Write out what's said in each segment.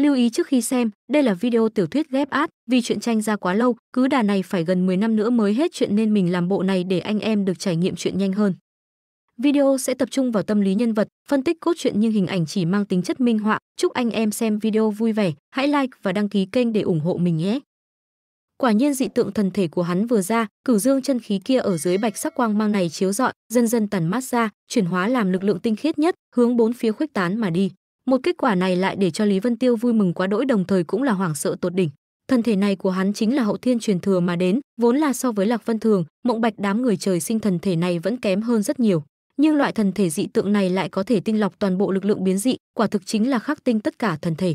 Lưu ý trước khi xem, đây là video tiểu thuyết ghép át, vì chuyện tranh ra quá lâu, cứ đà này phải gần 10 năm nữa mới hết chuyện nên mình làm bộ này để anh em được trải nghiệm chuyện nhanh hơn. Video sẽ tập trung vào tâm lý nhân vật, phân tích cốt truyện nhưng hình ảnh chỉ mang tính chất minh họa. Chúc anh em xem video vui vẻ, hãy like và đăng ký kênh để ủng hộ mình nhé. Quả nhiên dị tượng thần thể của hắn vừa ra, cửu dương chân khí kia ở dưới bạch sắc quang mang này chiếu rọi, dần dần tản mát ra, chuyển hóa làm lực lượng tinh khiết nhất, hướng bốn phía khuếch tán mà đi. Một kết quả này lại để cho Lý Vân Tiêu vui mừng quá đỗi đồng thời cũng là hoảng sợ tột đỉnh. Thân thể này của hắn chính là hậu thiên truyền thừa mà đến, vốn là so với Lạc Vân Thường, Mộng Bạch đám người trời sinh thần thể này vẫn kém hơn rất nhiều. Nhưng loại thần thể dị tượng này lại có thể tinh lọc toàn bộ lực lượng biến dị, quả thực chính là khắc tinh tất cả thần thể.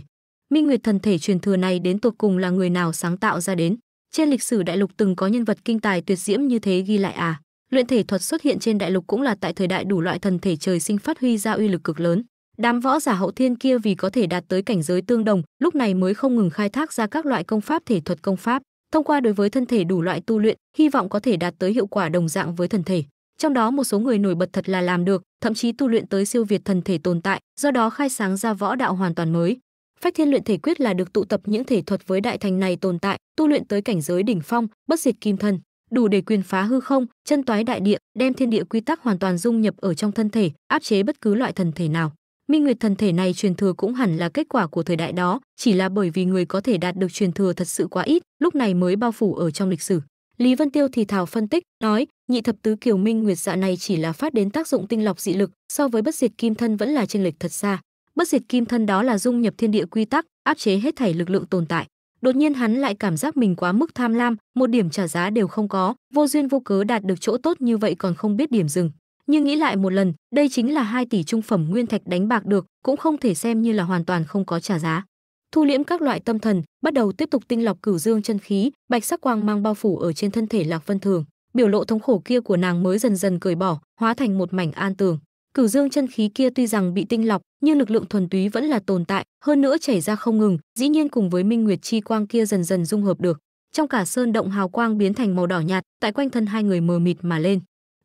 Minh Nguyệt thần thể truyền thừa này đến tột cùng là người nào sáng tạo ra đến? Trên lịch sử đại lục từng có nhân vật kinh tài tuyệt diễm như thế ghi lại à? Luyện thể thuật xuất hiện trên đại lục cũng là tại thời đại đủ loại thần thể trời sinh phát huy ra uy lực cực lớn Đám võ giả hậu thiên kia vì có thể đạt tới cảnh giới tương đồng, lúc này mới không ngừng khai thác ra các loại công pháp thể thuật công pháp, thông qua đối với thân thể đủ loại tu luyện, hy vọng có thể đạt tới hiệu quả đồng dạng với thần thể. Trong đó một số người nổi bật thật là làm được, thậm chí tu luyện tới siêu việt thần thể tồn tại, do đó khai sáng ra võ đạo hoàn toàn mới. Phách Thiên luyện thể quyết là được tụ tập những thể thuật với đại thành này tồn tại, tu luyện tới cảnh giới đỉnh phong, bất diệt kim thân, đủ để quyền phá hư không, chân toái đại địa, đem thiên địa quy tắc hoàn toàn dung nhập ở trong thân thể, áp chế bất cứ loại thần thể nào. Minh Nguyệt thần thể này truyền thừa cũng hẳn là kết quả của thời đại đó, chỉ là bởi vì người có thể đạt được truyền thừa thật sự quá ít, lúc này mới bao phủ ở trong lịch sử. Lý Vân Tiêu thì thảo phân tích, nói, nhị thập tứ kiều minh nguyệt dạ này chỉ là phát đến tác dụng tinh lọc dị lực, so với bất diệt kim thân vẫn là chênh lệch thật xa. Bất diệt kim thân đó là dung nhập thiên địa quy tắc, áp chế hết thảy lực lượng tồn tại. Đột nhiên hắn lại cảm giác mình quá mức tham lam, một điểm trả giá đều không có, vô duyên vô cớ đạt được chỗ tốt như vậy còn không biết điểm dừng nhưng nghĩ lại một lần đây chính là 2 tỷ trung phẩm nguyên thạch đánh bạc được cũng không thể xem như là hoàn toàn không có trả giá thu liễm các loại tâm thần bắt đầu tiếp tục tinh lọc cửu dương chân khí bạch sắc quang mang bao phủ ở trên thân thể lạc vân thường biểu lộ thống khổ kia của nàng mới dần dần cởi bỏ hóa thành một mảnh an tường cửu dương chân khí kia tuy rằng bị tinh lọc nhưng lực lượng thuần túy vẫn là tồn tại hơn nữa chảy ra không ngừng dĩ nhiên cùng với minh nguyệt chi quang kia dần dần dung hợp được trong cả sơn động hào quang biến thành màu đỏ nhạt tại quanh thân hai người mờ mịt mà lên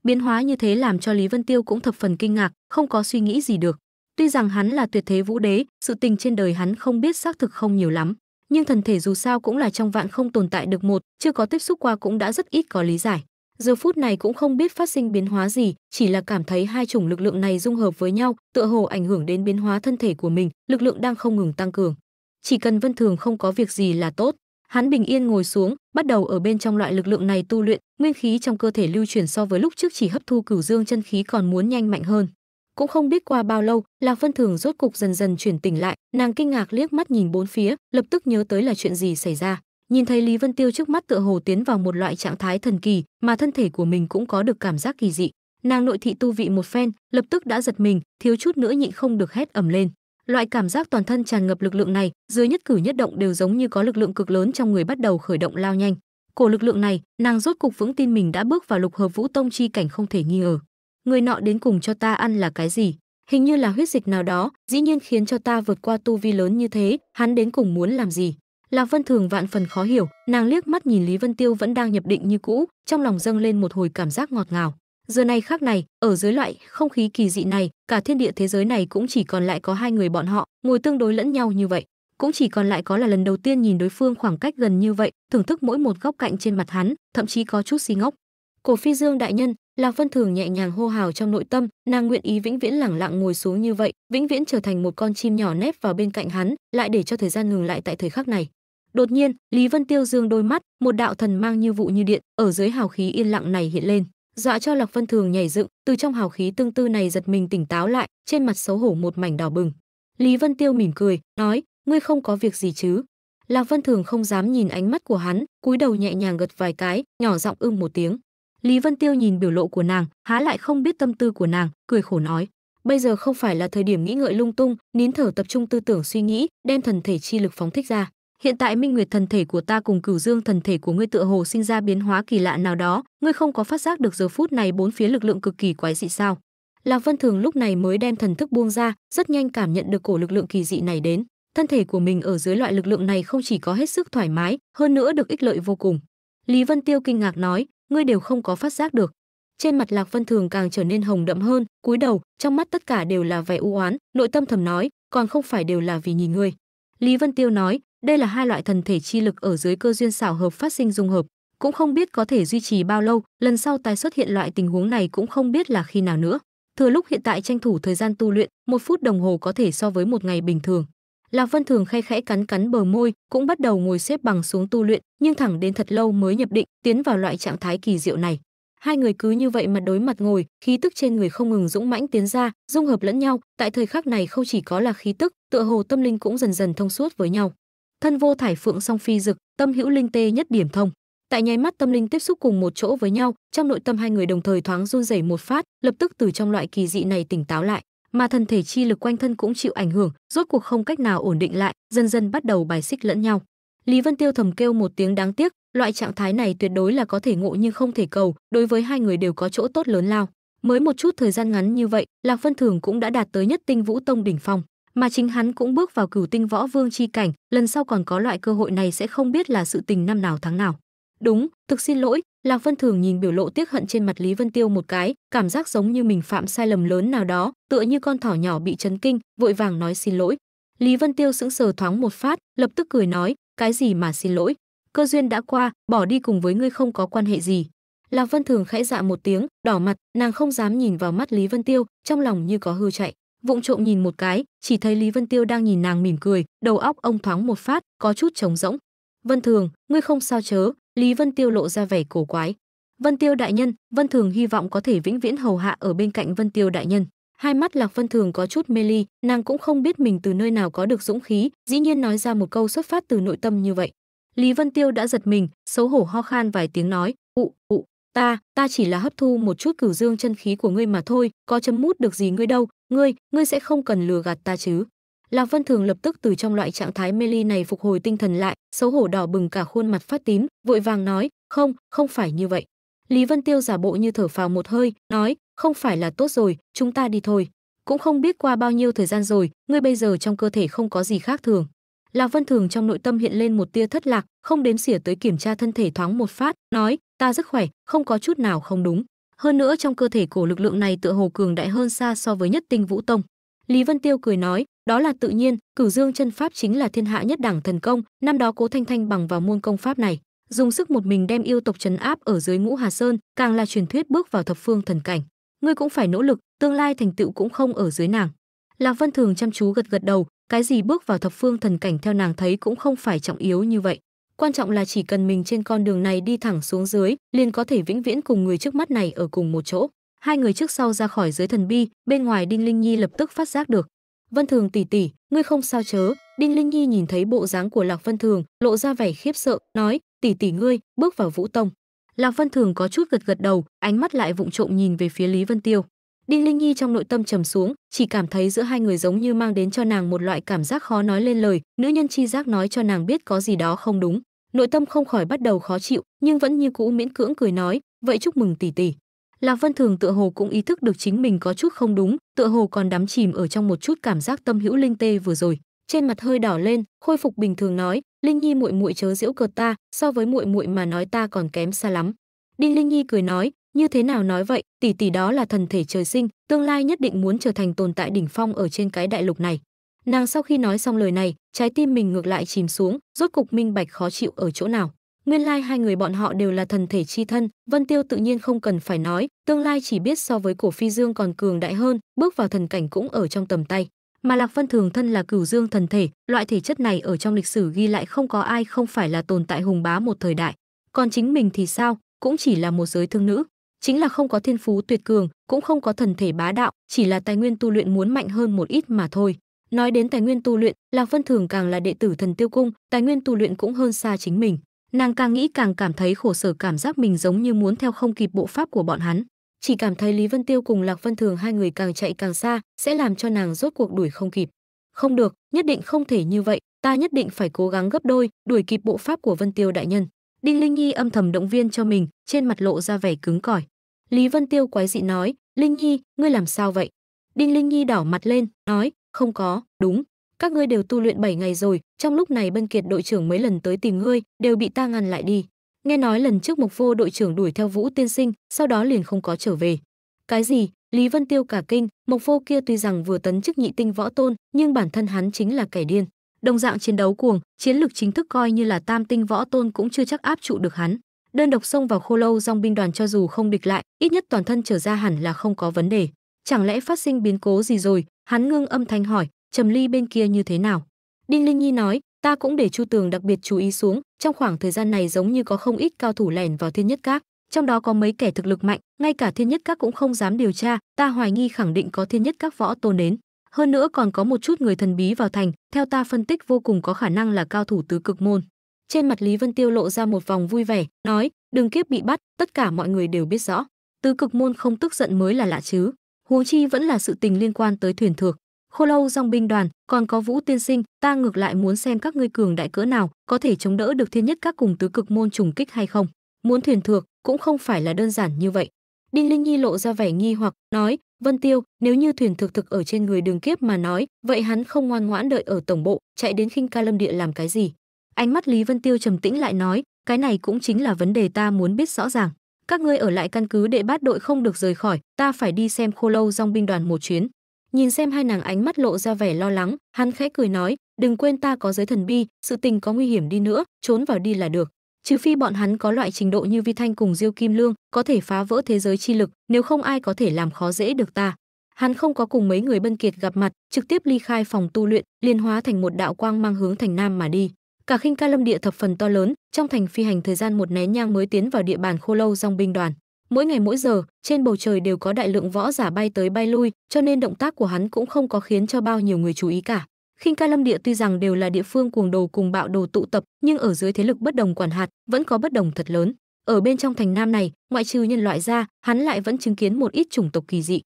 Biến hóa như thế làm cho Lý Vân Tiêu cũng thập phần kinh ngạc, không có suy nghĩ gì được. Tuy rằng hắn là tuyệt thế vũ đế, sự tình trên đời hắn không biết xác thực không nhiều lắm, nhưng thần thể dù sao cũng là trong vạn không tồn tại được một, chưa có tiếp xúc qua cũng đã rất ít có lý giải. Giờ phút này cũng không biết phát sinh biến hóa gì, chỉ là cảm thấy hai chủng lực lượng này dung hợp với nhau, tựa hồ ảnh hưởng đến biến hóa thân thể của mình, lực lượng đang không ngừng tăng cường. Chỉ cần Vân Thường không có việc gì là tốt hắn bình yên ngồi xuống bắt đầu ở bên trong loại lực lượng này tu luyện nguyên khí trong cơ thể lưu chuyển so với lúc trước chỉ hấp thu cửu dương chân khí còn muốn nhanh mạnh hơn cũng không biết qua bao lâu lạc phân thường rốt cục dần dần chuyển tỉnh lại nàng kinh ngạc liếc mắt nhìn bốn phía lập tức nhớ tới là chuyện gì xảy ra nhìn thấy lý vân tiêu trước mắt tựa hồ tiến vào một loại trạng thái thần kỳ mà thân thể của mình cũng có được cảm giác kỳ dị nàng nội thị tu vị một phen lập tức đã giật mình thiếu chút nữa nhịn không được hét ẩm lên Loại cảm giác toàn thân tràn ngập lực lượng này, dưới nhất cử nhất động đều giống như có lực lượng cực lớn trong người bắt đầu khởi động lao nhanh. Cổ lực lượng này, nàng rốt cục vững tin mình đã bước vào lục hợp vũ tông chi cảnh không thể nghi ngờ. Người nọ đến cùng cho ta ăn là cái gì? Hình như là huyết dịch nào đó, dĩ nhiên khiến cho ta vượt qua tu vi lớn như thế, hắn đến cùng muốn làm gì? Lạc Vân Thường vạn phần khó hiểu, nàng liếc mắt nhìn Lý Vân Tiêu vẫn đang nhập định như cũ, trong lòng dâng lên một hồi cảm giác ngọt ngào giờ này khác này ở dưới loại không khí kỳ dị này cả thiên địa thế giới này cũng chỉ còn lại có hai người bọn họ ngồi tương đối lẫn nhau như vậy cũng chỉ còn lại có là lần đầu tiên nhìn đối phương khoảng cách gần như vậy thưởng thức mỗi một góc cạnh trên mặt hắn thậm chí có chút xí ngốc cổ phi dương đại nhân lạc vân thường nhẹ nhàng hô hào trong nội tâm nàng nguyện ý vĩnh viễn lẳng lặng ngồi xuống như vậy vĩnh viễn trở thành một con chim nhỏ nép vào bên cạnh hắn lại để cho thời gian ngừng lại tại thời khắc này đột nhiên lý vân tiêu dương đôi mắt một đạo thần mang như vụ như điện ở dưới hào khí yên lặng này hiện lên dọa cho Lạc Vân Thường nhảy dựng, từ trong hào khí tương tư này giật mình tỉnh táo lại, trên mặt xấu hổ một mảnh đỏ bừng. Lý Vân Tiêu mỉm cười, nói, ngươi không có việc gì chứ? Lạc Vân Thường không dám nhìn ánh mắt của hắn, cúi đầu nhẹ nhàng gật vài cái, nhỏ giọng ưng một tiếng. Lý Vân Tiêu nhìn biểu lộ của nàng, há lại không biết tâm tư của nàng, cười khổ nói, bây giờ không phải là thời điểm nghĩ ngợi lung tung, nín thở tập trung tư tưởng suy nghĩ, đem thần thể chi lực phóng thích ra hiện tại minh nguyệt thần thể của ta cùng cửu dương thần thể của ngươi tựa hồ sinh ra biến hóa kỳ lạ nào đó ngươi không có phát giác được giờ phút này bốn phía lực lượng cực kỳ quái dị sao lạc vân thường lúc này mới đem thần thức buông ra rất nhanh cảm nhận được cổ lực lượng kỳ dị này đến thân thể của mình ở dưới loại lực lượng này không chỉ có hết sức thoải mái hơn nữa được ích lợi vô cùng lý vân tiêu kinh ngạc nói ngươi đều không có phát giác được trên mặt lạc vân thường càng trở nên hồng đậm hơn cúi đầu trong mắt tất cả đều là vẻ u oán nội tâm thầm nói còn không phải đều là vì nhìn ngươi lý vân tiêu nói đây là hai loại thần thể chi lực ở dưới cơ duyên xảo hợp phát sinh dung hợp, cũng không biết có thể duy trì bao lâu, lần sau tái xuất hiện loại tình huống này cũng không biết là khi nào nữa. Thừa lúc hiện tại tranh thủ thời gian tu luyện, một phút đồng hồ có thể so với một ngày bình thường. Lạc Vân Thường khay khẽ cắn cắn bờ môi, cũng bắt đầu ngồi xếp bằng xuống tu luyện, nhưng thẳng đến thật lâu mới nhập định, tiến vào loại trạng thái kỳ diệu này. Hai người cứ như vậy mặt đối mặt ngồi, khí tức trên người không ngừng dũng mãnh tiến ra, dung hợp lẫn nhau, tại thời khắc này không chỉ có là khí tức, tựa hồ tâm linh cũng dần dần thông suốt với nhau thân vô thải phượng song phi dực, tâm hữu linh tê nhất điểm thông. Tại nháy mắt tâm linh tiếp xúc cùng một chỗ với nhau, trong nội tâm hai người đồng thời thoáng run rẩy một phát, lập tức từ trong loại kỳ dị này tỉnh táo lại, mà thân thể chi lực quanh thân cũng chịu ảnh hưởng, rốt cuộc không cách nào ổn định lại, dần dần bắt đầu bài xích lẫn nhau. Lý Vân Tiêu thầm kêu một tiếng đáng tiếc, loại trạng thái này tuyệt đối là có thể ngộ nhưng không thể cầu, đối với hai người đều có chỗ tốt lớn lao. Mới một chút thời gian ngắn như vậy, Lạc Vân Thường cũng đã đạt tới nhất tinh vũ tông đỉnh phong mà chính hắn cũng bước vào cửu tinh võ vương chi cảnh, lần sau còn có loại cơ hội này sẽ không biết là sự tình năm nào tháng nào. Đúng, thực xin lỗi, Lạc Vân Thường nhìn biểu lộ tiếc hận trên mặt Lý Vân Tiêu một cái, cảm giác giống như mình phạm sai lầm lớn nào đó, tựa như con thỏ nhỏ bị chấn kinh, vội vàng nói xin lỗi. Lý Vân Tiêu sững sờ thoáng một phát, lập tức cười nói, cái gì mà xin lỗi, cơ duyên đã qua, bỏ đi cùng với ngươi không có quan hệ gì. Lạc Vân Thường khẽ dạ một tiếng, đỏ mặt, nàng không dám nhìn vào mắt Lý Vân Tiêu, trong lòng như có hư chạy vụng trộm nhìn một cái chỉ thấy lý vân tiêu đang nhìn nàng mỉm cười đầu óc ông thoáng một phát có chút trống rỗng vân thường ngươi không sao chớ lý vân tiêu lộ ra vẻ cổ quái vân tiêu đại nhân vân thường hy vọng có thể vĩnh viễn hầu hạ ở bên cạnh vân tiêu đại nhân hai mắt lạc vân thường có chút mê ly nàng cũng không biết mình từ nơi nào có được dũng khí dĩ nhiên nói ra một câu xuất phát từ nội tâm như vậy lý vân tiêu đã giật mình xấu hổ ho khan vài tiếng nói ụ ụ ta ta chỉ là hấp thu một chút cửu dương chân khí của ngươi mà thôi có chấm mút được gì ngươi đâu ngươi ngươi sẽ không cần lừa gạt ta chứ lạc vân thường lập tức từ trong loại trạng thái mê ly này phục hồi tinh thần lại xấu hổ đỏ bừng cả khuôn mặt phát tím vội vàng nói không không phải như vậy lý vân tiêu giả bộ như thở phào một hơi nói không phải là tốt rồi chúng ta đi thôi cũng không biết qua bao nhiêu thời gian rồi ngươi bây giờ trong cơ thể không có gì khác thường lạc vân thường trong nội tâm hiện lên một tia thất lạc không đếm xỉa tới kiểm tra thân thể thoáng một phát nói ta rất khỏe không có chút nào không đúng hơn nữa trong cơ thể cổ lực lượng này tựa hồ cường đại hơn xa so với nhất tinh vũ tông. Lý Vân Tiêu cười nói, đó là tự nhiên, Cửu Dương chân pháp chính là thiên hạ nhất đẳng thần công, năm đó Cố Thanh Thanh bằng vào môn công pháp này, dùng sức một mình đem yêu tộc trấn áp ở dưới Ngũ Hà Sơn, càng là truyền thuyết bước vào thập phương thần cảnh. Ngươi cũng phải nỗ lực, tương lai thành tựu cũng không ở dưới nàng. Lạc Vân Thường chăm chú gật gật đầu, cái gì bước vào thập phương thần cảnh theo nàng thấy cũng không phải trọng yếu như vậy quan trọng là chỉ cần mình trên con đường này đi thẳng xuống dưới liền có thể vĩnh viễn cùng người trước mắt này ở cùng một chỗ hai người trước sau ra khỏi dưới thần bi bên ngoài đinh linh nhi lập tức phát giác được vân thường tỷ tỷ ngươi không sao chớ đinh linh nhi nhìn thấy bộ dáng của lạc vân thường lộ ra vẻ khiếp sợ nói tỷ tỷ ngươi bước vào vũ tông lạc vân thường có chút gật gật đầu ánh mắt lại vụng trộm nhìn về phía lý vân tiêu đinh linh nhi trong nội tâm trầm xuống chỉ cảm thấy giữa hai người giống như mang đến cho nàng một loại cảm giác khó nói lên lời nữ nhân chi giác nói cho nàng biết có gì đó không đúng nội tâm không khỏi bắt đầu khó chịu nhưng vẫn như cũ miễn cưỡng cười nói vậy chúc mừng tỷ tỷ lạc vân thường tựa hồ cũng ý thức được chính mình có chút không đúng tựa hồ còn đắm chìm ở trong một chút cảm giác tâm hữu linh tê vừa rồi trên mặt hơi đỏ lên khôi phục bình thường nói linh nhi muội muội chớ giễu cợt ta so với muội muội mà nói ta còn kém xa lắm đinh linh nhi cười nói như thế nào nói vậy tỷ tỷ đó là thần thể trời sinh tương lai nhất định muốn trở thành tồn tại đỉnh phong ở trên cái đại lục này Nàng sau khi nói xong lời này, trái tim mình ngược lại chìm xuống, rốt cục minh bạch khó chịu ở chỗ nào. Nguyên lai hai người bọn họ đều là thần thể chi thân, Vân Tiêu tự nhiên không cần phải nói, tương lai chỉ biết so với cổ phi dương còn cường đại hơn, bước vào thần cảnh cũng ở trong tầm tay. Mà Lạc Vân thường thân là cửu dương thần thể, loại thể chất này ở trong lịch sử ghi lại không có ai không phải là tồn tại hùng bá một thời đại. Còn chính mình thì sao, cũng chỉ là một giới thương nữ, chính là không có thiên phú tuyệt cường, cũng không có thần thể bá đạo, chỉ là tài nguyên tu luyện muốn mạnh hơn một ít mà thôi. Nói đến tài nguyên tu luyện, Lạc Vân Thường càng là đệ tử Thần Tiêu cung, tài nguyên tu luyện cũng hơn xa chính mình. Nàng càng nghĩ càng cảm thấy khổ sở cảm giác mình giống như muốn theo không kịp bộ pháp của bọn hắn, chỉ cảm thấy Lý Vân Tiêu cùng Lạc Vân Thường hai người càng chạy càng xa, sẽ làm cho nàng rốt cuộc đuổi không kịp. Không được, nhất định không thể như vậy, ta nhất định phải cố gắng gấp đôi, đuổi kịp bộ pháp của Vân Tiêu đại nhân. Đinh Linh Nhi âm thầm động viên cho mình, trên mặt lộ ra vẻ cứng cỏi. Lý Vân Tiêu quái dị nói, "Linh Nhi, ngươi làm sao vậy?" Đinh Linh Nhi đỏ mặt lên, nói, không có đúng các ngươi đều tu luyện 7 ngày rồi trong lúc này bân kiệt đội trưởng mấy lần tới tìm ngươi đều bị ta ngăn lại đi nghe nói lần trước mục vô đội trưởng đuổi theo vũ tiên sinh sau đó liền không có trở về cái gì lý vân tiêu cả kinh mục vô kia tuy rằng vừa tấn chức nhị tinh võ tôn nhưng bản thân hắn chính là kẻ điên đồng dạng chiến đấu cuồng chiến lược chính thức coi như là tam tinh võ tôn cũng chưa chắc áp trụ được hắn đơn độc xông vào khô lâu dòng binh đoàn cho dù không địch lại ít nhất toàn thân trở ra hẳn là không có vấn đề chẳng lẽ phát sinh biến cố gì rồi Hắn ngưng âm thanh hỏi, Trầm Ly bên kia như thế nào? Đinh Linh Nhi nói, ta cũng để Chu Tường đặc biệt chú ý xuống, trong khoảng thời gian này giống như có không ít cao thủ lẻn vào Thiên Nhất Các, trong đó có mấy kẻ thực lực mạnh, ngay cả Thiên Nhất Các cũng không dám điều tra, ta hoài nghi khẳng định có Thiên Nhất Các võ tôn đến. Hơn nữa còn có một chút người thần bí vào thành, theo ta phân tích vô cùng có khả năng là cao thủ tứ cực môn. Trên mặt Lý Vân Tiêu lộ ra một vòng vui vẻ, nói, Đường kiếp bị bắt, tất cả mọi người đều biết rõ. Tứ cực môn không tức giận mới là lạ chứ. Hú chi vẫn là sự tình liên quan tới thuyền thược. Khô lâu dòng binh đoàn, còn có Vũ Tiên Sinh, ta ngược lại muốn xem các ngươi cường đại cỡ nào, có thể chống đỡ được thiên nhất các cùng tứ cực môn trùng kích hay không. Muốn thuyền thược cũng không phải là đơn giản như vậy. Đinh Linh Nhi lộ ra vẻ nghi hoặc, nói, Vân Tiêu, nếu như thuyền thực thực ở trên người đường kiếp mà nói, vậy hắn không ngoan ngoãn đợi ở tổng bộ, chạy đến khinh ca lâm địa làm cái gì? Ánh mắt Lý Vân Tiêu trầm tĩnh lại nói, cái này cũng chính là vấn đề ta muốn biết rõ ràng các ngươi ở lại căn cứ để bát đội không được rời khỏi ta phải đi xem khô lâu dong binh đoàn một chuyến nhìn xem hai nàng ánh mắt lộ ra vẻ lo lắng hắn khẽ cười nói đừng quên ta có giới thần bi sự tình có nguy hiểm đi nữa trốn vào đi là được trừ phi bọn hắn có loại trình độ như vi thanh cùng diêu kim lương có thể phá vỡ thế giới chi lực nếu không ai có thể làm khó dễ được ta hắn không có cùng mấy người bân kiệt gặp mặt trực tiếp ly khai phòng tu luyện liền hóa thành một đạo quang mang hướng thành nam mà đi cả khinh ca lâm địa thập phần to lớn trong thành phi hành thời gian một nén nhang mới tiến vào địa bàn khô lâu dòng binh đoàn mỗi ngày mỗi giờ trên bầu trời đều có đại lượng võ giả bay tới bay lui cho nên động tác của hắn cũng không có khiến cho bao nhiêu người chú ý cả khinh ca lâm địa tuy rằng đều là địa phương cuồng đồ cùng bạo đồ tụ tập nhưng ở dưới thế lực bất đồng quản hạt vẫn có bất đồng thật lớn ở bên trong thành nam này ngoại trừ nhân loại ra hắn lại vẫn chứng kiến một ít chủng tộc kỳ dị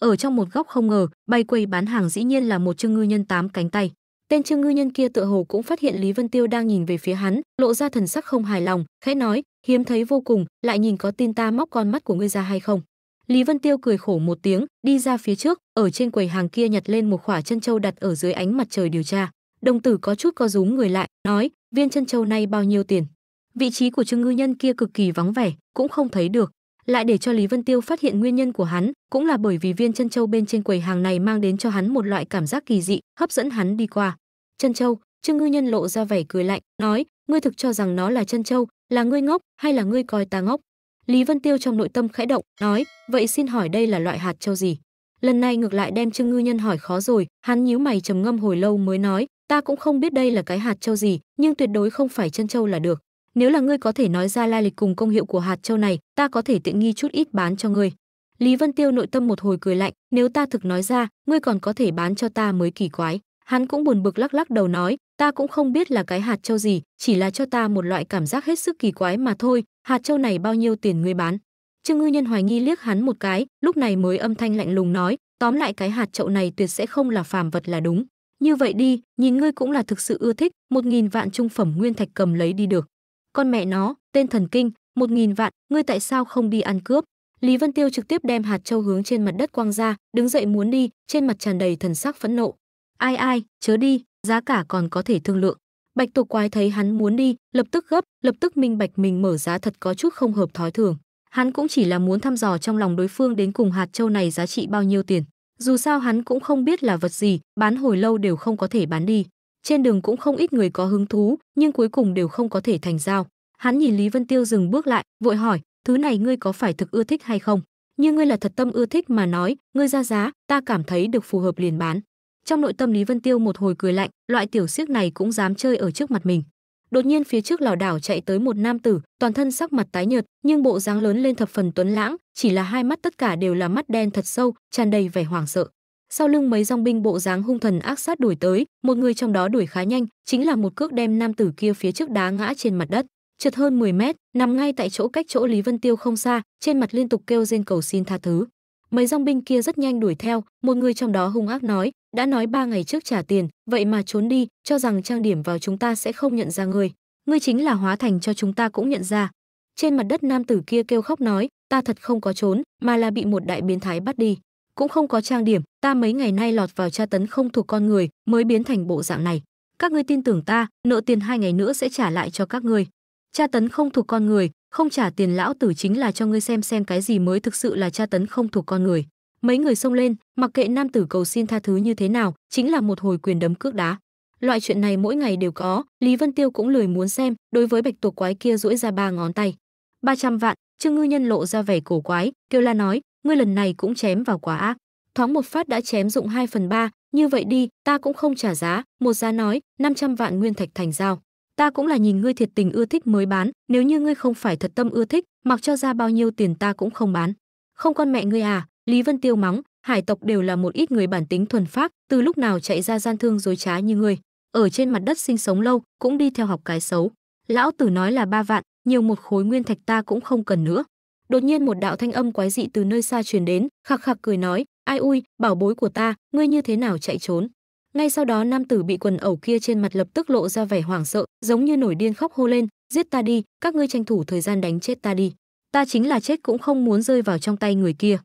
ở trong một góc không ngờ bay quầy bán hàng dĩ nhiên là một chương ngư nhân tám cánh tay Tên Trương Ngư Nhân kia tựa hồ cũng phát hiện Lý Vân Tiêu đang nhìn về phía hắn, lộ ra thần sắc không hài lòng, khẽ nói, hiếm thấy vô cùng, lại nhìn có tin ta móc con mắt của ngươi ra hay không. Lý Vân Tiêu cười khổ một tiếng, đi ra phía trước, ở trên quầy hàng kia nhặt lên một khỏa chân châu đặt ở dưới ánh mặt trời điều tra. Đồng tử có chút co rúm người lại, nói, viên chân châu này bao nhiêu tiền? Vị trí của Trương Ngư Nhân kia cực kỳ vắng vẻ, cũng không thấy được lại để cho Lý Vân Tiêu phát hiện nguyên nhân của hắn, cũng là bởi vì viên chân châu bên trên quầy hàng này mang đến cho hắn một loại cảm giác kỳ dị, hấp dẫn hắn đi qua. Chân châu, Trương Ngư Nhân lộ ra vẻ cười lạnh, nói: "Ngươi thực cho rằng nó là chân châu, là ngươi ngốc hay là ngươi coi ta ngốc?" Lý Vân Tiêu trong nội tâm khẽ động, nói: "Vậy xin hỏi đây là loại hạt châu gì?" Lần này ngược lại đem Trương Ngư Nhân hỏi khó rồi, hắn nhíu mày trầm ngâm hồi lâu mới nói: "Ta cũng không biết đây là cái hạt châu gì, nhưng tuyệt đối không phải chân châu là được." nếu là ngươi có thể nói ra lai lịch cùng công hiệu của hạt châu này ta có thể tiện nghi chút ít bán cho ngươi lý vân tiêu nội tâm một hồi cười lạnh nếu ta thực nói ra ngươi còn có thể bán cho ta mới kỳ quái hắn cũng buồn bực lắc lắc đầu nói ta cũng không biết là cái hạt châu gì chỉ là cho ta một loại cảm giác hết sức kỳ quái mà thôi hạt châu này bao nhiêu tiền ngươi bán trương ngư nhân hoài nghi liếc hắn một cái lúc này mới âm thanh lạnh lùng nói tóm lại cái hạt trậu này tuyệt sẽ không là phàm vật là đúng như vậy đi nhìn ngươi cũng là thực sự ưa thích một nghìn vạn trung phẩm nguyên thạch cầm lấy đi được con mẹ nó, tên thần kinh, một nghìn vạn, ngươi tại sao không đi ăn cướp? Lý Vân Tiêu trực tiếp đem hạt châu hướng trên mặt đất quang ra, đứng dậy muốn đi, trên mặt tràn đầy thần sắc phẫn nộ. Ai ai, chớ đi, giá cả còn có thể thương lượng. Bạch tổ Quái thấy hắn muốn đi, lập tức gấp, lập tức minh bạch mình mở giá thật có chút không hợp thói thường. Hắn cũng chỉ là muốn thăm dò trong lòng đối phương đến cùng hạt châu này giá trị bao nhiêu tiền. Dù sao hắn cũng không biết là vật gì, bán hồi lâu đều không có thể bán đi trên đường cũng không ít người có hứng thú, nhưng cuối cùng đều không có thể thành giao. Hắn nhìn Lý Vân Tiêu dừng bước lại, vội hỏi, "Thứ này ngươi có phải thực ưa thích hay không? như ngươi là thật tâm ưa thích mà nói, ngươi ra giá, ta cảm thấy được phù hợp liền bán." Trong nội tâm Lý Vân Tiêu một hồi cười lạnh, loại tiểu siếc này cũng dám chơi ở trước mặt mình. Đột nhiên phía trước lò đảo chạy tới một nam tử, toàn thân sắc mặt tái nhợt, nhưng bộ dáng lớn lên thập phần tuấn lãng, chỉ là hai mắt tất cả đều là mắt đen thật sâu, tràn đầy vẻ hoảng sợ sau lưng mấy dòng binh bộ dáng hung thần ác sát đuổi tới một người trong đó đuổi khá nhanh chính là một cước đem nam tử kia phía trước đá ngã trên mặt đất trượt hơn 10 mét nằm ngay tại chỗ cách chỗ lý vân tiêu không xa trên mặt liên tục kêu rên cầu xin tha thứ mấy dòng binh kia rất nhanh đuổi theo một người trong đó hung ác nói đã nói ba ngày trước trả tiền vậy mà trốn đi cho rằng trang điểm vào chúng ta sẽ không nhận ra ngươi ngươi chính là hóa thành cho chúng ta cũng nhận ra trên mặt đất nam tử kia kêu khóc nói ta thật không có trốn mà là bị một đại biến thái bắt đi cũng không có trang điểm ta mấy ngày nay lọt vào tra tấn không thuộc con người mới biến thành bộ dạng này các ngươi tin tưởng ta nợ tiền hai ngày nữa sẽ trả lại cho các ngươi tra tấn không thuộc con người không trả tiền lão tử chính là cho ngươi xem xem cái gì mới thực sự là tra tấn không thuộc con người mấy người xông lên mặc kệ nam tử cầu xin tha thứ như thế nào chính là một hồi quyền đấm cước đá loại chuyện này mỗi ngày đều có lý vân tiêu cũng lười muốn xem đối với bạch tuộc quái kia duỗi ra ba ngón tay 300 vạn trương ngư nhân lộ ra vẻ cổ quái kêu la nói ngươi lần này cũng chém vào quá ác thoáng một phát đã chém dụng 2 phần ba như vậy đi ta cũng không trả giá một giá nói 500 vạn nguyên thạch thành giao ta cũng là nhìn ngươi thiệt tình ưa thích mới bán nếu như ngươi không phải thật tâm ưa thích mặc cho ra bao nhiêu tiền ta cũng không bán không con mẹ ngươi à lý vân tiêu mắng hải tộc đều là một ít người bản tính thuần phác từ lúc nào chạy ra gian thương dối trá như ngươi ở trên mặt đất sinh sống lâu cũng đi theo học cái xấu lão tử nói là ba vạn nhiều một khối nguyên thạch ta cũng không cần nữa đột nhiên một đạo thanh âm quái dị từ nơi xa truyền đến khạc khạc cười nói ai ui bảo bối của ta ngươi như thế nào chạy trốn ngay sau đó nam tử bị quần ẩu kia trên mặt lập tức lộ ra vẻ hoảng sợ giống như nổi điên khóc hô lên giết ta đi các ngươi tranh thủ thời gian đánh chết ta đi ta chính là chết cũng không muốn rơi vào trong tay người kia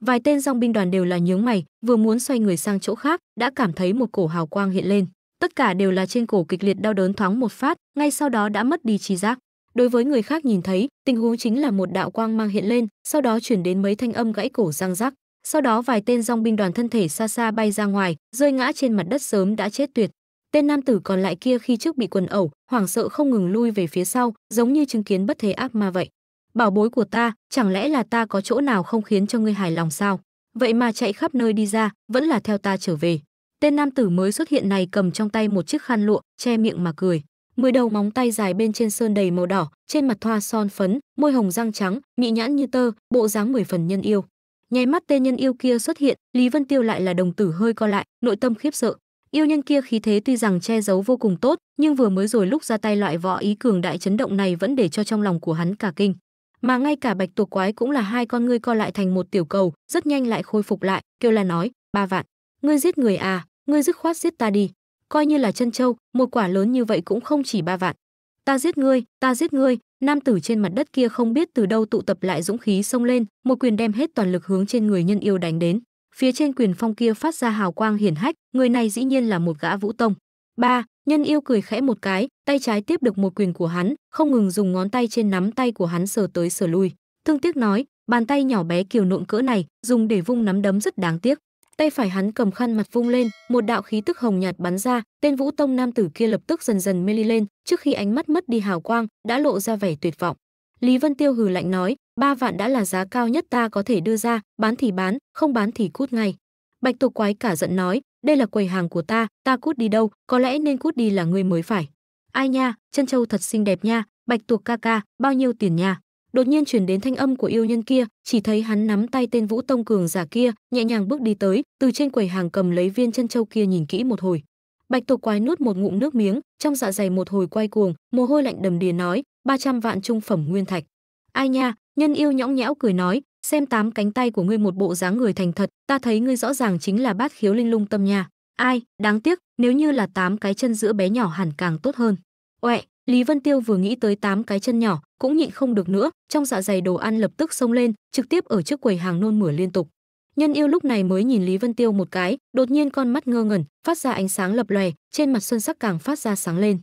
vài tên dòng binh đoàn đều là nhướng mày vừa muốn xoay người sang chỗ khác đã cảm thấy một cổ hào quang hiện lên tất cả đều là trên cổ kịch liệt đau đớn thoáng một phát ngay sau đó đã mất đi trí giác đối với người khác nhìn thấy tình huống chính là một đạo quang mang hiện lên sau đó chuyển đến mấy thanh âm gãy cổ răng rắc sau đó vài tên dòng binh đoàn thân thể xa xa bay ra ngoài rơi ngã trên mặt đất sớm đã chết tuyệt tên nam tử còn lại kia khi trước bị quần ẩu hoảng sợ không ngừng lui về phía sau giống như chứng kiến bất thế ác ma vậy bảo bối của ta chẳng lẽ là ta có chỗ nào không khiến cho ngươi hài lòng sao vậy mà chạy khắp nơi đi ra vẫn là theo ta trở về tên nam tử mới xuất hiện này cầm trong tay một chiếc khăn lụa che miệng mà cười mười đầu móng tay dài bên trên sơn đầy màu đỏ trên mặt thoa son phấn môi hồng răng trắng mị nhãn như tơ bộ dáng mười phần nhân yêu nháy mắt tên nhân yêu kia xuất hiện lý vân tiêu lại là đồng tử hơi co lại nội tâm khiếp sợ yêu nhân kia khí thế tuy rằng che giấu vô cùng tốt nhưng vừa mới rồi lúc ra tay loại võ ý cường đại chấn động này vẫn để cho trong lòng của hắn cả kinh mà ngay cả bạch tuộc quái cũng là hai con ngươi co lại thành một tiểu cầu rất nhanh lại khôi phục lại kêu là nói ba vạn ngươi giết người à ngươi dứt khoát giết ta đi coi như là chân châu, một quả lớn như vậy cũng không chỉ ba vạn. Ta giết ngươi, ta giết ngươi, nam tử trên mặt đất kia không biết từ đâu tụ tập lại dũng khí xông lên, một quyền đem hết toàn lực hướng trên người nhân yêu đánh đến. Phía trên quyền phong kia phát ra hào quang hiển hách, người này dĩ nhiên là một gã vũ tông. Ba, nhân yêu cười khẽ một cái, tay trái tiếp được một quyền của hắn, không ngừng dùng ngón tay trên nắm tay của hắn sờ tới sờ lui. Thương tiếc nói, bàn tay nhỏ bé kiều nộn cỡ này, dùng để vung nắm đấm rất đáng tiếc tay phải hắn cầm khăn mặt vung lên một đạo khí tức hồng nhạt bắn ra tên vũ tông nam tử kia lập tức dần dần mê ly lên trước khi ánh mắt mất đi hào quang đã lộ ra vẻ tuyệt vọng lý vân tiêu hừ lạnh nói ba vạn đã là giá cao nhất ta có thể đưa ra bán thì bán không bán thì cút ngay bạch tục quái cả giận nói đây là quầy hàng của ta ta cút đi đâu có lẽ nên cút đi là ngươi mới phải ai nha chân châu thật xinh đẹp nha bạch tuộc ca ca bao nhiêu tiền nha đột nhiên chuyển đến thanh âm của yêu nhân kia chỉ thấy hắn nắm tay tên vũ tông cường giả kia nhẹ nhàng bước đi tới từ trên quầy hàng cầm lấy viên chân châu kia nhìn kỹ một hồi bạch tục quái nuốt một ngụm nước miếng trong dạ dày một hồi quay cuồng mồ hôi lạnh đầm đìa nói 300 vạn trung phẩm nguyên thạch ai nha nhân yêu nhõng nhẽo cười nói xem tám cánh tay của ngươi một bộ dáng người thành thật ta thấy ngươi rõ ràng chính là bát khiếu linh lung tâm nha ai đáng tiếc nếu như là tám cái chân giữa bé nhỏ hẳn càng tốt hơn oẹ Lý Vân Tiêu vừa nghĩ tới tám cái chân nhỏ, cũng nhịn không được nữa, trong dạ dày đồ ăn lập tức xông lên, trực tiếp ở trước quầy hàng nôn mửa liên tục. Nhân yêu lúc này mới nhìn Lý Vân Tiêu một cái, đột nhiên con mắt ngơ ngẩn, phát ra ánh sáng lập lòe, trên mặt xuân sắc càng phát ra sáng lên.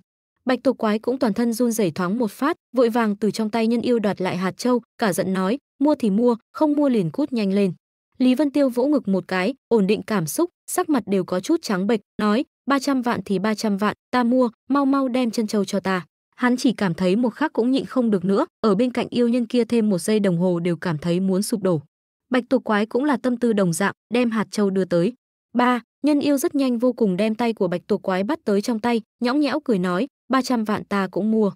Bạch Tộc Quái cũng toàn thân run rẩy thoáng một phát, vội vàng từ trong tay Nhân yêu đoạt lại hạt châu, cả giận nói, mua thì mua, không mua liền cút nhanh lên. Lý Vân Tiêu vỗ ngực một cái, ổn định cảm xúc, sắc mặt đều có chút trắng bệch, nói, 300 vạn thì 300 vạn, ta mua, mau mau đem chân châu cho ta hắn chỉ cảm thấy một khắc cũng nhịn không được nữa ở bên cạnh yêu nhân kia thêm một giây đồng hồ đều cảm thấy muốn sụp đổ bạch tuộc quái cũng là tâm tư đồng dạng đem hạt châu đưa tới ba nhân yêu rất nhanh vô cùng đem tay của bạch tuộc quái bắt tới trong tay nhõng nhẽo cười nói 300 vạn ta cũng mua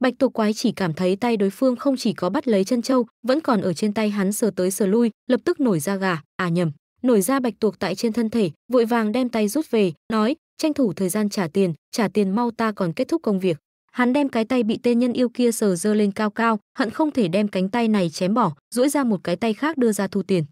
bạch tuộc quái chỉ cảm thấy tay đối phương không chỉ có bắt lấy chân châu vẫn còn ở trên tay hắn sờ tới sờ lui lập tức nổi ra gà à nhầm nổi ra bạch tuộc tại trên thân thể vội vàng đem tay rút về nói tranh thủ thời gian trả tiền trả tiền mau ta còn kết thúc công việc Hắn đem cái tay bị tên nhân yêu kia sờ dơ lên cao cao, hận không thể đem cánh tay này chém bỏ, duỗi ra một cái tay khác đưa ra thu tiền.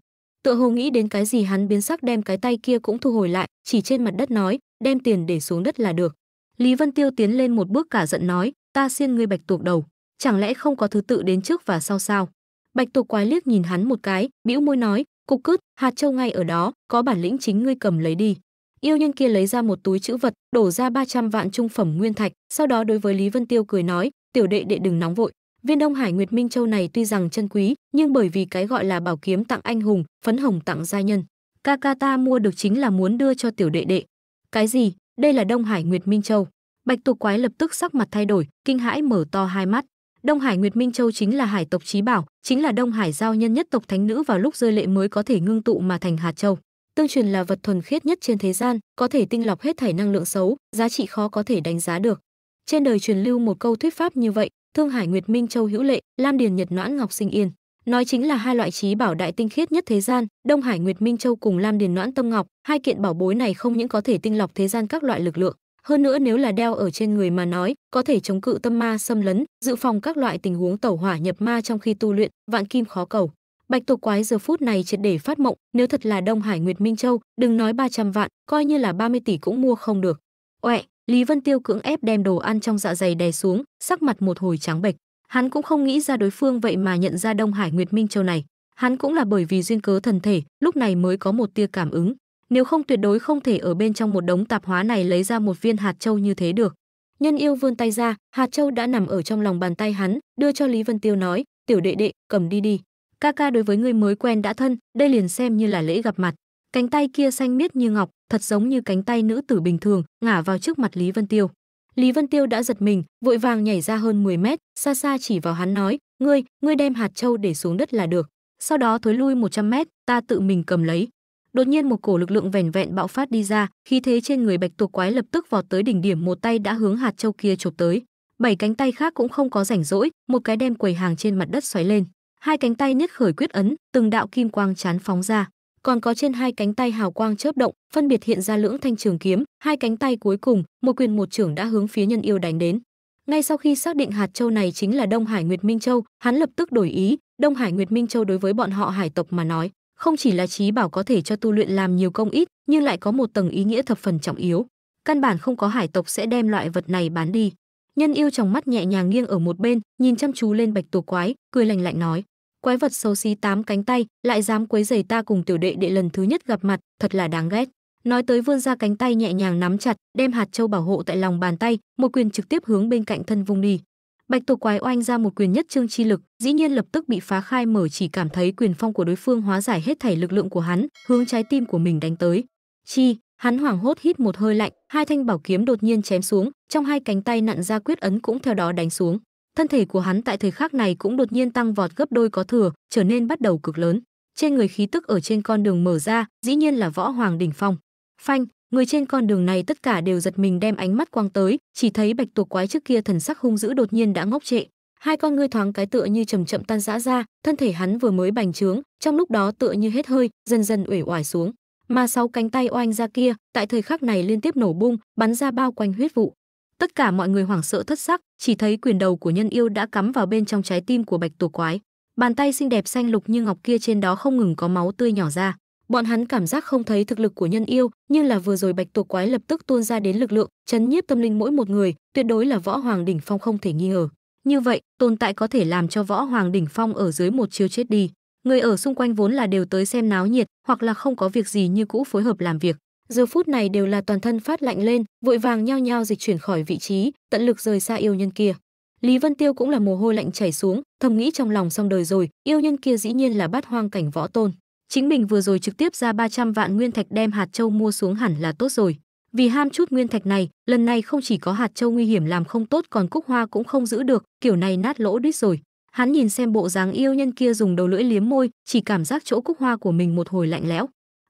Tựa hồ nghĩ đến cái gì hắn biến sắc đem cái tay kia cũng thu hồi lại, chỉ trên mặt đất nói, đem tiền để xuống đất là được. Lý Vân Tiêu tiến lên một bước cả giận nói, ta xiên ngươi bạch tuộc đầu, chẳng lẽ không có thứ tự đến trước và sau sao? Bạch tuộc quái liếc nhìn hắn một cái, bĩu môi nói, cục cứt, hạt châu ngay ở đó, có bản lĩnh chính ngươi cầm lấy đi. Yêu nhân kia lấy ra một túi chữ vật, đổ ra 300 vạn trung phẩm nguyên thạch, sau đó đối với Lý Vân Tiêu cười nói, "Tiểu đệ đệ đừng nóng vội, viên Đông Hải Nguyệt Minh Châu này tuy rằng chân quý, nhưng bởi vì cái gọi là bảo kiếm tặng anh hùng, phấn hồng tặng gia nhân, ca ca ta mua được chính là muốn đưa cho tiểu đệ đệ." "Cái gì? Đây là Đông Hải Nguyệt Minh Châu?" Bạch Tục Quái lập tức sắc mặt thay đổi, kinh hãi mở to hai mắt. Đông Hải Nguyệt Minh Châu chính là hải tộc Chí bảo, chính là Đông Hải giao nhân nhất tộc thánh nữ vào lúc rơi lệ mới có thể ngưng tụ mà thành hạt châu. Tương truyền là vật thuần khiết nhất trên thế gian, có thể tinh lọc hết thảy năng lượng xấu, giá trị khó có thể đánh giá được. Trên đời truyền lưu một câu thuyết pháp như vậy, Thương Hải Nguyệt Minh Châu hữu lệ, Lam Điền Nhật Noãn Ngọc Sinh Yên. Nói chính là hai loại trí bảo đại tinh khiết nhất thế gian, Đông Hải Nguyệt Minh Châu cùng Lam Điền Noãn Tâm Ngọc, hai kiện bảo bối này không những có thể tinh lọc thế gian các loại lực lượng, hơn nữa nếu là đeo ở trên người mà nói, có thể chống cự tâm ma xâm lấn, dự phòng các loại tình huống tẩu hỏa nhập ma trong khi tu luyện, vạn kim khó cầu. Bạch Tổ Quái giờ phút này triệt để phát mộng, nếu thật là Đông Hải Nguyệt Minh Châu, đừng nói 300 vạn, coi như là 30 tỷ cũng mua không được. Oẹ, Lý Vân Tiêu cưỡng ép đem đồ ăn trong dạ dày đè xuống, sắc mặt một hồi trắng bệch. Hắn cũng không nghĩ ra đối phương vậy mà nhận ra Đông Hải Nguyệt Minh Châu này. Hắn cũng là bởi vì duyên cớ thần thể, lúc này mới có một tia cảm ứng. Nếu không tuyệt đối không thể ở bên trong một đống tạp hóa này lấy ra một viên hạt châu như thế được. Nhân yêu vươn tay ra, hạt châu đã nằm ở trong lòng bàn tay hắn, đưa cho Lý Vân Tiêu nói, tiểu đệ đệ, cầm đi đi ca ca đối với người mới quen đã thân đây liền xem như là lễ gặp mặt cánh tay kia xanh miết như ngọc thật giống như cánh tay nữ tử bình thường ngả vào trước mặt lý vân tiêu lý vân tiêu đã giật mình vội vàng nhảy ra hơn 10 mét xa xa chỉ vào hắn nói ngươi ngươi đem hạt trâu để xuống đất là được sau đó thối lui 100 mét ta tự mình cầm lấy đột nhiên một cổ lực lượng vẻn vẹn bạo phát đi ra khí thế trên người bạch tuộc quái lập tức vọt tới đỉnh điểm một tay đã hướng hạt châu kia chụp tới bảy cánh tay khác cũng không có rảnh rỗi một cái đem quầy hàng trên mặt đất xoáy lên hai cánh tay niết khởi quyết ấn, từng đạo kim quang chán phóng ra, còn có trên hai cánh tay hào quang chớp động, phân biệt hiện ra lưỡng thanh trường kiếm, hai cánh tay cuối cùng, một quyền một trưởng đã hướng phía nhân yêu đánh đến. Ngay sau khi xác định hạt châu này chính là Đông Hải Nguyệt Minh Châu, hắn lập tức đổi ý, Đông Hải Nguyệt Minh Châu đối với bọn họ hải tộc mà nói, không chỉ là trí bảo có thể cho tu luyện làm nhiều công ít, nhưng lại có một tầng ý nghĩa thập phần trọng yếu. Căn bản không có hải tộc sẽ đem loại vật này bán đi. Nhân yêu trong mắt nhẹ nhàng nghiêng ở một bên, nhìn chăm chú lên Bạch Tổ Quái, cười lạnh lạnh nói: quái vật xấu xí tám cánh tay lại dám quấy rầy ta cùng tiểu đệ đệ lần thứ nhất gặp mặt thật là đáng ghét nói tới vươn ra cánh tay nhẹ nhàng nắm chặt đem hạt châu bảo hộ tại lòng bàn tay một quyền trực tiếp hướng bên cạnh thân vung đi bạch tổ quái oanh ra một quyền nhất trương chi lực dĩ nhiên lập tức bị phá khai mở chỉ cảm thấy quyền phong của đối phương hóa giải hết thảy lực lượng của hắn hướng trái tim của mình đánh tới chi hắn hoảng hốt hít một hơi lạnh hai thanh bảo kiếm đột nhiên chém xuống trong hai cánh tay nặn ra quyết ấn cũng theo đó đánh xuống Thân thể của hắn tại thời khắc này cũng đột nhiên tăng vọt gấp đôi có thừa, trở nên bắt đầu cực lớn. Trên người khí tức ở trên con đường mở ra, dĩ nhiên là võ hoàng đỉnh phong. Phanh, người trên con đường này tất cả đều giật mình đem ánh mắt quang tới, chỉ thấy bạch tuộc quái trước kia thần sắc hung dữ đột nhiên đã ngốc trệ, hai con ngươi thoáng cái tựa như chậm chậm tan rã ra, thân thể hắn vừa mới bành trướng, trong lúc đó tựa như hết hơi, dần dần uể oải xuống. Mà sau cánh tay oanh ra kia, tại thời khắc này liên tiếp nổ bung, bắn ra bao quanh huyết vụ tất cả mọi người hoảng sợ thất sắc chỉ thấy quyền đầu của nhân yêu đã cắm vào bên trong trái tim của bạch tổ quái bàn tay xinh đẹp xanh lục như ngọc kia trên đó không ngừng có máu tươi nhỏ ra bọn hắn cảm giác không thấy thực lực của nhân yêu nhưng là vừa rồi bạch tổ quái lập tức tuôn ra đến lực lượng chấn nhiếp tâm linh mỗi một người tuyệt đối là võ hoàng đỉnh phong không thể nghi ngờ như vậy tồn tại có thể làm cho võ hoàng đỉnh phong ở dưới một chiêu chết đi người ở xung quanh vốn là đều tới xem náo nhiệt hoặc là không có việc gì như cũ phối hợp làm việc giờ phút này đều là toàn thân phát lạnh lên vội vàng nhao nhao dịch chuyển khỏi vị trí tận lực rời xa yêu nhân kia lý vân tiêu cũng là mồ hôi lạnh chảy xuống thầm nghĩ trong lòng xong đời rồi yêu nhân kia dĩ nhiên là bát hoang cảnh võ tôn chính mình vừa rồi trực tiếp ra 300 vạn nguyên thạch đem hạt châu mua xuống hẳn là tốt rồi vì ham chút nguyên thạch này lần này không chỉ có hạt châu nguy hiểm làm không tốt còn cúc hoa cũng không giữ được kiểu này nát lỗ đít rồi hắn nhìn xem bộ dáng yêu nhân kia dùng đầu lưỡi liếm môi chỉ cảm giác chỗ cúc hoa của mình một hồi lạnh lẽo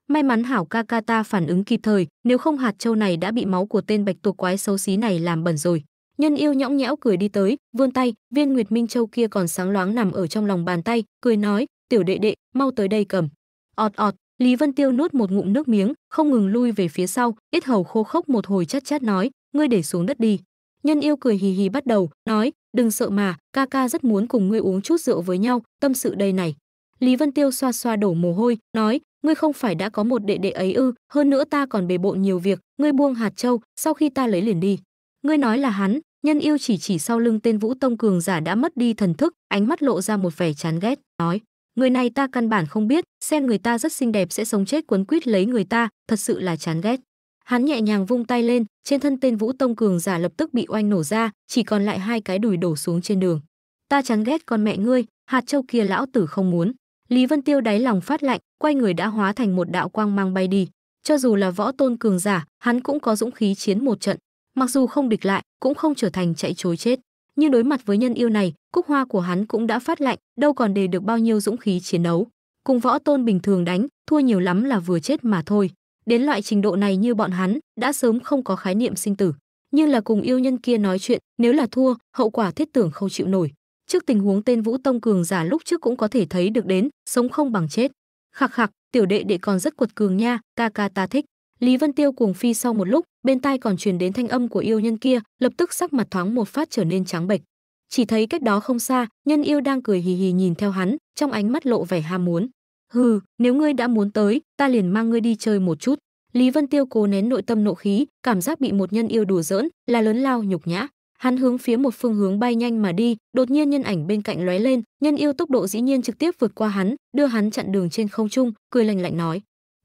May mắn hảo ca ca ta phản ứng kịp thời, nếu không hạt châu này đã bị máu của tên bạch tuộc quái xấu xí này làm bẩn rồi. Nhân yêu nhõng nhẽo cười đi tới, vươn tay, viên Nguyệt Minh Châu kia còn sáng loáng nằm ở trong lòng bàn tay, cười nói, tiểu đệ đệ, mau tới đây cầm. Ọt ọt, Lý Vân Tiêu nuốt một ngụm nước miếng, không ngừng lui về phía sau, ít hầu khô khốc một hồi chát chát nói, ngươi để xuống đất đi. Nhân yêu cười hì hì bắt đầu, nói, đừng sợ mà, ca ca rất muốn cùng ngươi uống chút rượu với nhau, tâm sự đây này. Lý Vân Tiêu xoa xoa đổ mồ hôi, nói, ngươi không phải đã có một đệ đệ ấy ư hơn nữa ta còn bề bộn nhiều việc ngươi buông hạt châu sau khi ta lấy liền đi ngươi nói là hắn nhân yêu chỉ chỉ sau lưng tên vũ tông cường giả đã mất đi thần thức ánh mắt lộ ra một vẻ chán ghét nói người này ta căn bản không biết xem người ta rất xinh đẹp sẽ sống chết quấn quýt lấy người ta thật sự là chán ghét hắn nhẹ nhàng vung tay lên trên thân tên vũ tông cường giả lập tức bị oanh nổ ra chỉ còn lại hai cái đùi đổ xuống trên đường ta chán ghét con mẹ ngươi hạt châu kia lão tử không muốn Lý Vân Tiêu đáy lòng phát lạnh, quay người đã hóa thành một đạo quang mang bay đi. Cho dù là võ tôn cường giả, hắn cũng có dũng khí chiến một trận, mặc dù không địch lại, cũng không trở thành chạy chối chết. Nhưng đối mặt với nhân yêu này, cúc hoa của hắn cũng đã phát lạnh, đâu còn để được bao nhiêu dũng khí chiến đấu. Cùng võ tôn bình thường đánh, thua nhiều lắm là vừa chết mà thôi. Đến loại trình độ này như bọn hắn, đã sớm không có khái niệm sinh tử. Nhưng là cùng yêu nhân kia nói chuyện, nếu là thua, hậu quả thiết tưởng không chịu nổi. Trước tình huống tên Vũ Tông cường giả lúc trước cũng có thể thấy được đến, sống không bằng chết. Khạc khạc, tiểu đệ đệ còn rất quật cường nha, ca ca ta thích. Lý Vân Tiêu cuồng phi sau một lúc, bên tai còn truyền đến thanh âm của yêu nhân kia, lập tức sắc mặt thoáng một phát trở nên trắng bệch. Chỉ thấy cách đó không xa, nhân yêu đang cười hì hì nhìn theo hắn, trong ánh mắt lộ vẻ ham muốn. Hừ, nếu ngươi đã muốn tới, ta liền mang ngươi đi chơi một chút. Lý Vân Tiêu cố nén nội tâm nộ khí, cảm giác bị một nhân yêu đùa giỡn, là lớn lao nhục nhã. Hắn hướng phía một phương hướng bay nhanh mà đi, đột nhiên nhân ảnh bên cạnh lóe lên, nhân yêu tốc độ dĩ nhiên trực tiếp vượt qua hắn, đưa hắn chặn đường trên không trung, cười lạnh lạnh nói: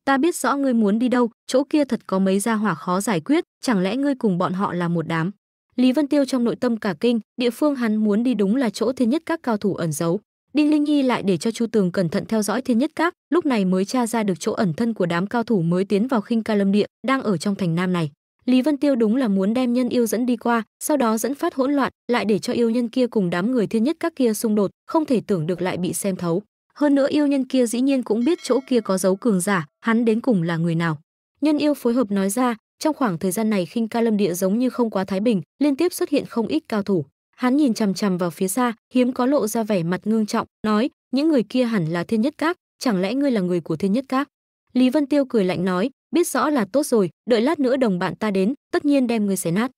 "Ta biết rõ ngươi muốn đi đâu, chỗ kia thật có mấy gia hỏa khó giải quyết, chẳng lẽ ngươi cùng bọn họ là một đám?" Lý Vân Tiêu trong nội tâm cả kinh, địa phương hắn muốn đi đúng là chỗ thiên nhất các cao thủ ẩn giấu. Đinh Linh Nhi lại để cho Chu Tường cẩn thận theo dõi Thiên Nhất Các, lúc này mới tra ra được chỗ ẩn thân của đám cao thủ mới tiến vào khinh ca lâm địa, đang ở trong thành Nam này. Lý Vân Tiêu đúng là muốn đem nhân yêu dẫn đi qua, sau đó dẫn phát hỗn loạn, lại để cho yêu nhân kia cùng đám người thiên nhất các kia xung đột, không thể tưởng được lại bị xem thấu. Hơn nữa yêu nhân kia dĩ nhiên cũng biết chỗ kia có dấu cường giả, hắn đến cùng là người nào. Nhân yêu phối hợp nói ra, trong khoảng thời gian này khinh ca lâm địa giống như không quá thái bình, liên tiếp xuất hiện không ít cao thủ. Hắn nhìn chằm chằm vào phía xa, hiếm có lộ ra vẻ mặt ngương trọng, nói: "Những người kia hẳn là thiên nhất các, chẳng lẽ ngươi là người của thiên nhất các?" Lý Vân Tiêu cười lạnh nói: biết rõ là tốt rồi đợi lát nữa đồng bạn ta đến tất nhiên đem ngươi xé nát